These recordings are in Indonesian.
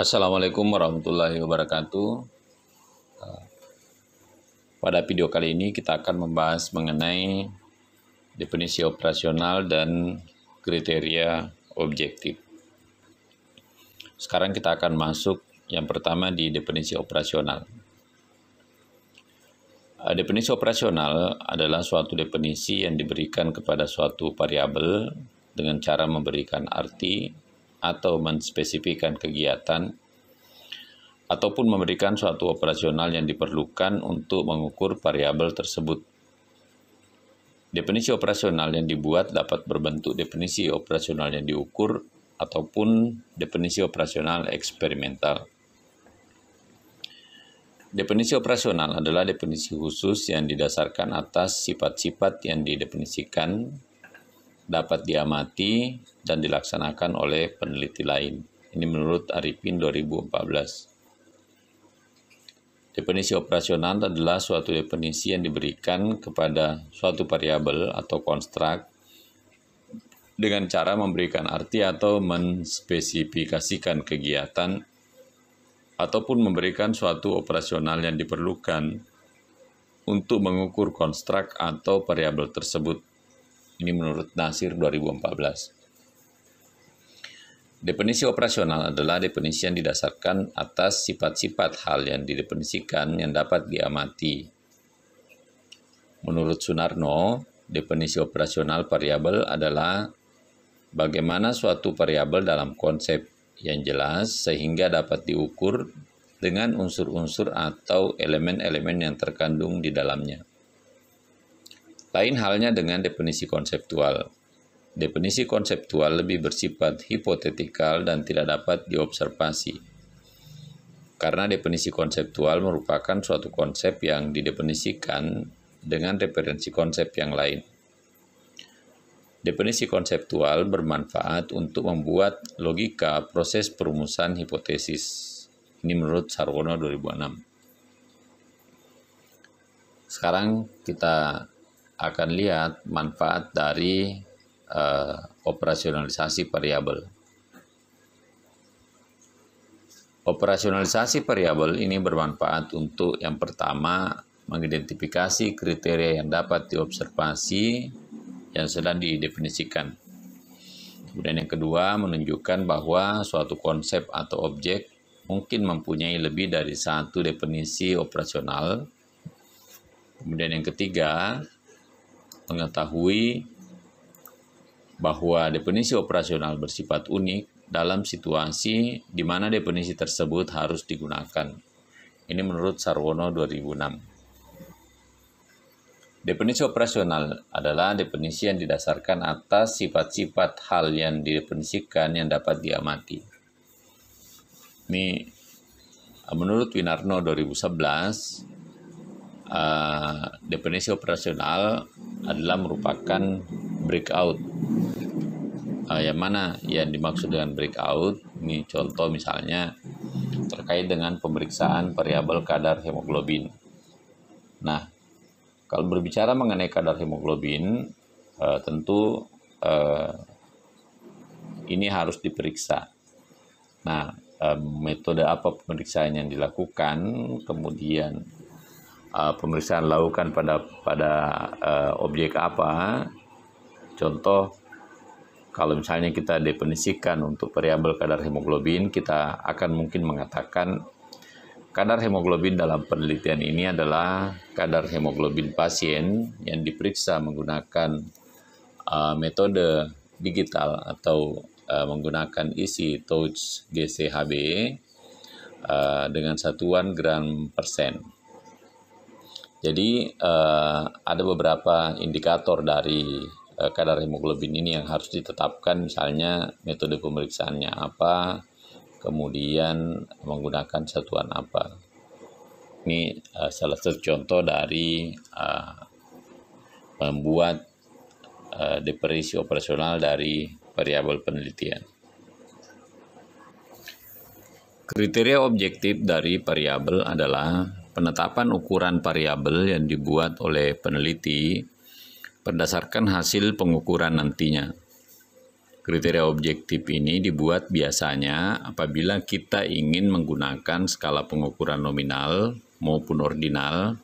Assalamualaikum warahmatullahi wabarakatuh. Eh, pada video kali ini kita akan membahas mengenai definisi operasional dan kriteria objektif. Sekarang kita akan masuk yang pertama di definisi operasional. Eh, definisi operasional adalah suatu definisi yang diberikan kepada suatu variabel dengan cara memberikan arti atau menspesifikan kegiatan ataupun memberikan suatu operasional yang diperlukan untuk mengukur variabel tersebut. Definisi operasional yang dibuat dapat berbentuk definisi operasional yang diukur ataupun definisi operasional eksperimental. Definisi operasional adalah definisi khusus yang didasarkan atas sifat-sifat yang didefinisikan dapat diamati dan dilaksanakan oleh peneliti lain. Ini menurut Arifin 2014. Definisi operasional adalah suatu definisi yang diberikan kepada suatu variabel atau konstrukt dengan cara memberikan arti atau menspesifikasikan kegiatan ataupun memberikan suatu operasional yang diperlukan untuk mengukur konstruk atau variabel tersebut. Ini menurut Nasir 2014. Definisi operasional adalah definisi yang didasarkan atas sifat-sifat hal yang didefinisikan yang dapat diamati. Menurut Sunarno, definisi operasional variabel adalah bagaimana suatu variabel dalam konsep yang jelas sehingga dapat diukur dengan unsur-unsur atau elemen-elemen yang terkandung di dalamnya. Lain halnya dengan definisi konseptual. Definisi konseptual lebih bersifat hipotetikal dan tidak dapat diobservasi. Karena definisi konseptual merupakan suatu konsep yang didefinisikan dengan referensi konsep yang lain. Definisi konseptual bermanfaat untuk membuat logika proses perumusan hipotesis. Ini menurut Sarwono 2006. Sekarang kita akan lihat manfaat dari uh, operasionalisasi variabel. Operasionalisasi variabel ini bermanfaat untuk yang pertama mengidentifikasi kriteria yang dapat diobservasi yang sedang didefinisikan. Kemudian yang kedua menunjukkan bahwa suatu konsep atau objek mungkin mempunyai lebih dari satu definisi operasional. Kemudian yang ketiga mengetahui bahwa definisi operasional bersifat unik dalam situasi di mana definisi tersebut harus digunakan. Ini menurut Sarwono 2006. Definisi operasional adalah definisi yang didasarkan atas sifat-sifat hal yang didefinisikan yang dapat diamati. Ini menurut Winarno 2011, Eh, definisi operasional adalah merupakan breakout. Uh, yang mana yang dimaksud dengan breakout? Ini contoh misalnya terkait dengan pemeriksaan variabel kadar hemoglobin. Nah, kalau berbicara mengenai kadar hemoglobin, uh, tentu uh, ini harus diperiksa. Nah, metode apa pemeriksaan yang dilakukan, kemudian uh, pemeriksaan lakukan pada pada uh, objek apa. Contoh kalau misalnya kita definisikan untuk variabel kadar hemoglobin, kita akan mungkin mengatakan kadar hemoglobin dalam penelitian ini adalah kadar hemoglobin pasien yang diperiksa menggunakan uh, metode digital atau uh, menggunakan isi touch GCHB uh, dengan satuan gram persen. Jadi uh, ada beberapa indikator dari uh, kadar hemoglobin ini yang harus ditetapkan misalnya metode pemeriksaannya apa, kemudian menggunakan satuan apa. Ini uh, salah satu contoh dari uh, membuat uh, depresi operasional dari variabel penelitian. Kriteria objektif dari variabel adalah Penetapan ukuran variabel yang dibuat oleh peneliti berdasarkan hasil pengukuran nantinya. Kriteria objektif ini dibuat biasanya apabila kita ingin menggunakan skala pengukuran nominal maupun ordinal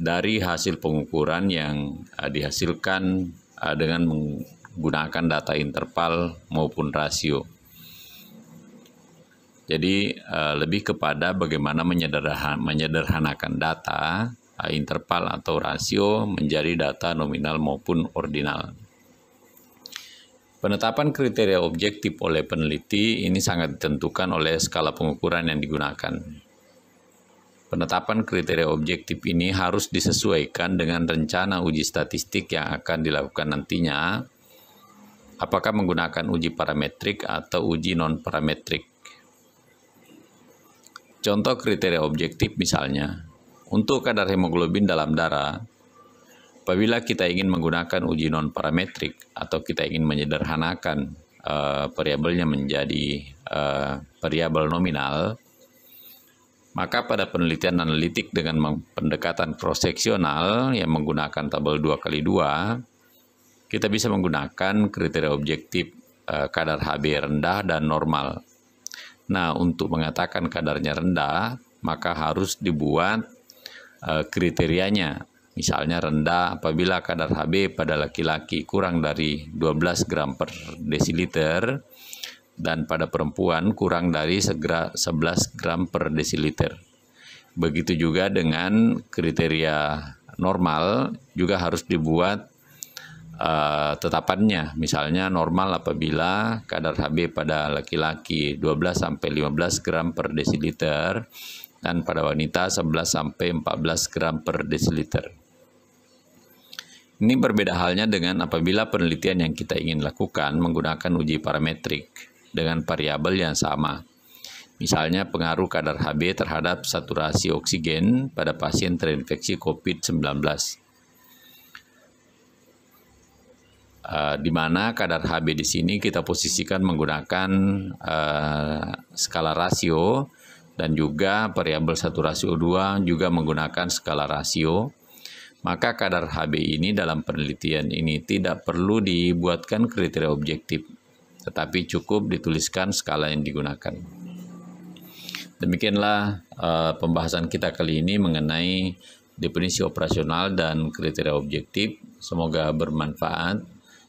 dari hasil pengukuran yang eh, dihasilkan eh, dengan menggunakan data interval maupun rasio. Jadi uh, lebih kepada bagaimana menyederhan, menyederhanakan data uh, interval atau rasio menjadi data nominal maupun ordinal. Penetapan kriteria objektif oleh peneliti ini sangat ditentukan oleh skala pengukuran yang digunakan. Penetapan kriteria objektif ini harus disesuaikan dengan rencana uji statistik yang akan dilakukan nantinya, apakah menggunakan uji parametrik atau uji non-parametrik. Contoh kriteria objektif misalnya, untuk kadar hemoglobin dalam darah, apabila kita ingin menggunakan uji non parametrik atau kita ingin menyederhanakan uh, variabelnya menjadi uh, variabel nominal, maka pada penelitian analitik dengan pendekatan proseksional yang menggunakan tabel 2 kali 2 kita bisa menggunakan kriteria objektif eh, kadar HB rendah dan normal. Nah, untuk mengatakan kadarnya rendah, maka harus dibuat e, kriterianya. Misalnya rendah apabila kadar Hb pada laki-laki kurang dari 12 gram per desiliter dan pada perempuan kurang dari 11 gram per desiliter. Begitu juga dengan kriteria normal juga harus dibuat Eh, tetapannya misalnya normal apabila kadar Hb pada laki-laki 12 15 gram per desiliter dan pada wanita 11 14 gram per desiliter. Ini berbeda halnya dengan apabila penelitian yang kita ingin lakukan menggunakan uji parametrik dengan variabel yang sama. Misalnya pengaruh kadar Hb terhadap saturasi oksigen pada pasien terinfeksi COVID-19. Uh, di mana kadar Hb di sini kita posisikan menggunakan uh, skala rasio dan juga variabel satu rasio 2 juga menggunakan skala rasio. Maka kadar Hb ini dalam penelitian ini tidak perlu dibuatkan kriteria objektif, tetapi cukup dituliskan skala yang digunakan. Demikianlah uh, pembahasan kita kali ini mengenai definisi operasional dan kriteria objektif. Semoga bermanfaat.